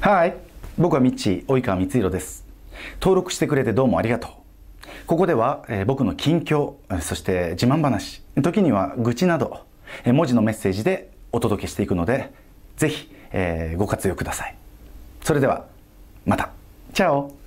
はい。僕はミッチー、及川光弘です。登録してくれてどうもありがとう。ここでは、えー、僕の近況、そして自慢話、時には愚痴など、えー、文字のメッセージでお届けしていくので、ぜひ、えー、ご活用ください。それでは、また。チャオ